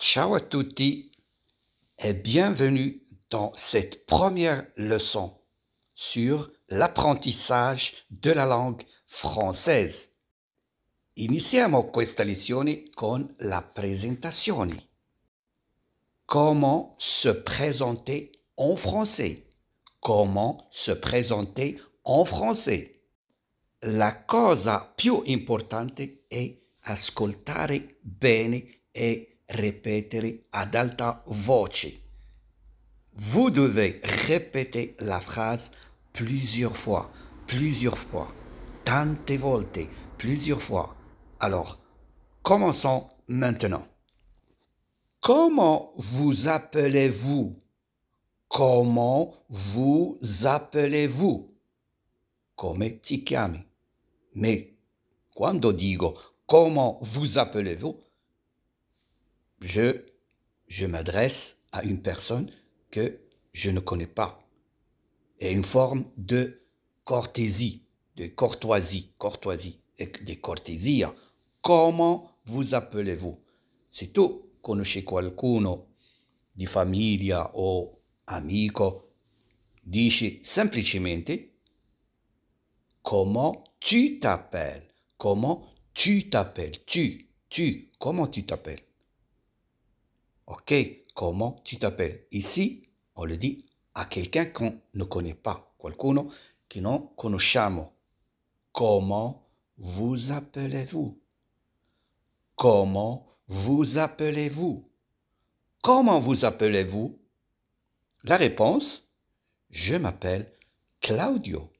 Ciao à tutti et bienvenue dans cette première leçon sur l'apprentissage de la langue française. Iniziamo questa lezione con la presentazione. Comment se présenter en français Comment se présenter en français La cosa più importante è ascoltare bene e répéter à alta voce. Vous devez répéter la phrase plusieurs fois, plusieurs fois, tante volte, plusieurs fois. Alors, commençons maintenant. Comment vous appelez-vous Comment vous appelez-vous Come ti chiami? Mais, quando digo comment vous appelez-vous, je, je m'adresse à une personne que je ne connais pas. Et une forme de cortésie, de courtoisie, courtoisie, et de cortésie. Hein. Comment vous appelez-vous c'est tu connais quelqu'un di famiglia o amico, dici simplement comment tu t'appelles, comment tu t'appelles, tu, tu, comment tu t'appelles. Ok, comment tu t'appelles Ici, on le dit à quelqu'un qu'on ne connaît pas, qualcuno che non conosciamo. Comment vous appelez-vous Comment vous appelez-vous Comment vous appelez-vous La réponse, je m'appelle Claudio.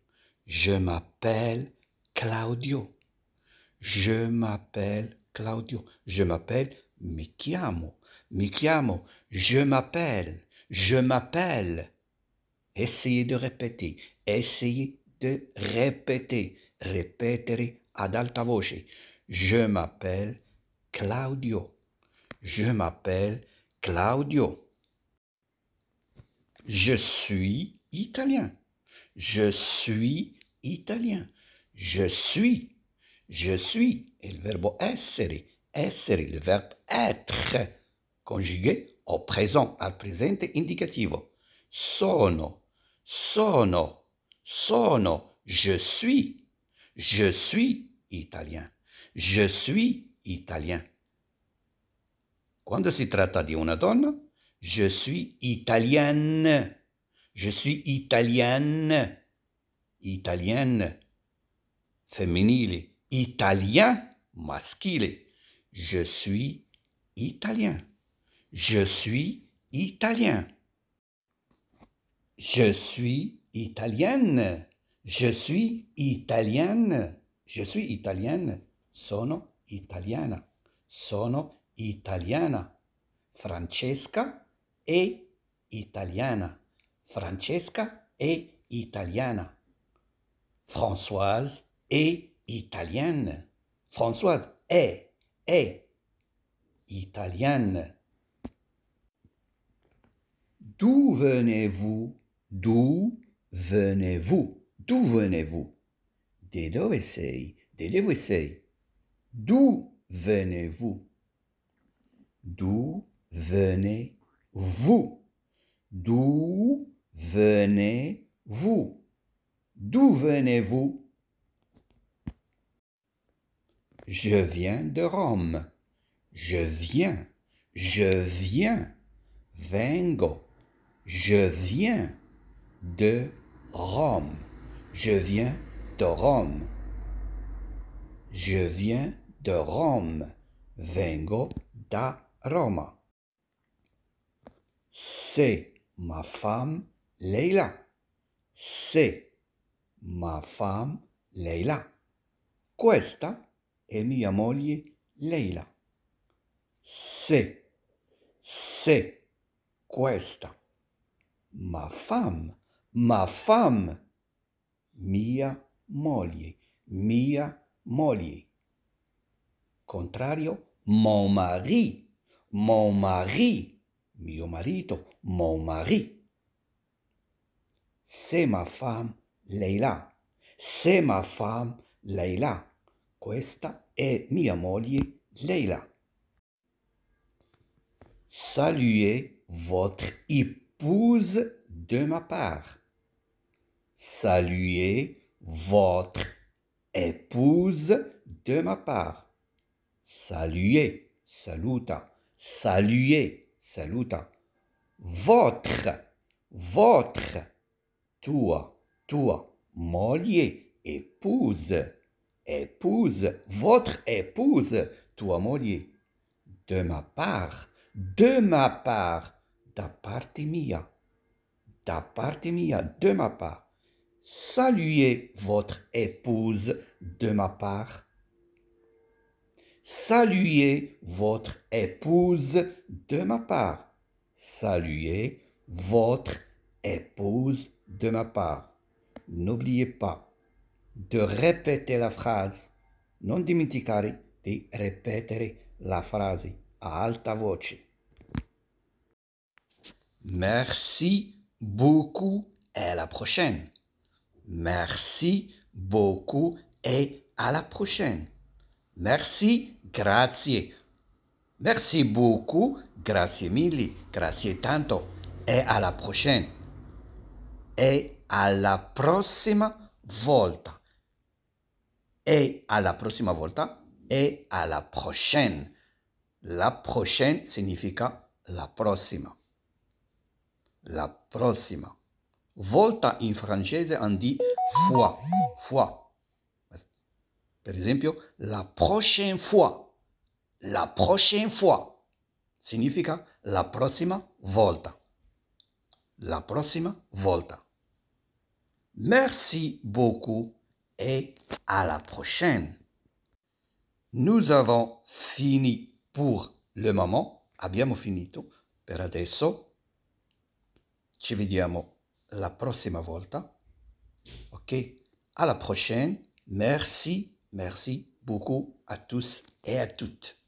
Je m'appelle Claudio. Je m'appelle Claudio. Je m'appelle Michiamo. Mi chiamo, je m'appelle, je m'appelle. Essayez de répéter, essayez de répéter, répéter à alta voce. Je m'appelle Claudio. Je m'appelle Claudio. Je suis italien. Je suis italien. Je suis. Je suis. Et le verbe essere. Essere, le verbe être conjugué au présent al presente indicativo. Sono, sono, sono, je suis, je suis italien, je suis italien. Quand il s'agit di una donna, je suis italienne, je suis italienne, italienne, féminine, italien, maschile, je suis italien. Je suis italien. Je suis italienne. Je suis italienne. Je suis italienne. Sono italiana. Sono italiana. Francesca è italiana. Francesca è italiana. Françoise est italienne. Françoise è est italienne. D'où venez-vous D'où venez-vous D'où venez-vous D'où venez-vous D'où venez-vous D'où venez-vous D'où venez-vous Je viens de Rome. Je viens. Je viens. Vengo. Je viens de Rome. Je viens de Rome. Je viens de Rome. Vengo da Roma. C'est ma femme Leila. C'est ma femme Leila. Questa è mia moglie Leila. C'est, c'est, questa ma femme, ma femme, mia moglie, mia moglie. Contrario, mon mari, mon mari, mio marito, mon mari. C'est ma femme, lei là. C'est ma femme, lei là. Questa è mia moglie, lei là. Saluez votre hip épouse de ma part. Saluez votre épouse de ma part. Saluez, saluta, saluer, saluta. Votre, votre, toi, toi, mollier, épouse, épouse, votre épouse, toi, mollier. De ma part, de ma part, ta mia, ta parte mia, de ma part. Saluez votre épouse de ma part. Saluez votre épouse de ma part. Saluez votre épouse de ma part. N'oubliez pas de répéter la phrase. Non dimenticare di ripetere la frase a alta voce. Merci beaucoup et à la prochaine. Merci beaucoup et à la prochaine. Merci, grazie. Merci beaucoup, grazie mille, grazie tanto. Et à la prochaine. Et à la prossima volta. Et à la prossima volta. Et à la prochaine. La prochaine signifie la prossima. la prossima. Volta in francese on dit fois, fois. Per esempio, la prochaine fois. La prochaine fois significa la prossima volta. La prossima volta. Merci beaucoup et à la prochaine. Nous avons fini pour le moment. Abbiamo finito per adesso. Ci vediamo la prossima volta. Ok? alla prochaine. Merci, merci beaucoup à tous et à toutes.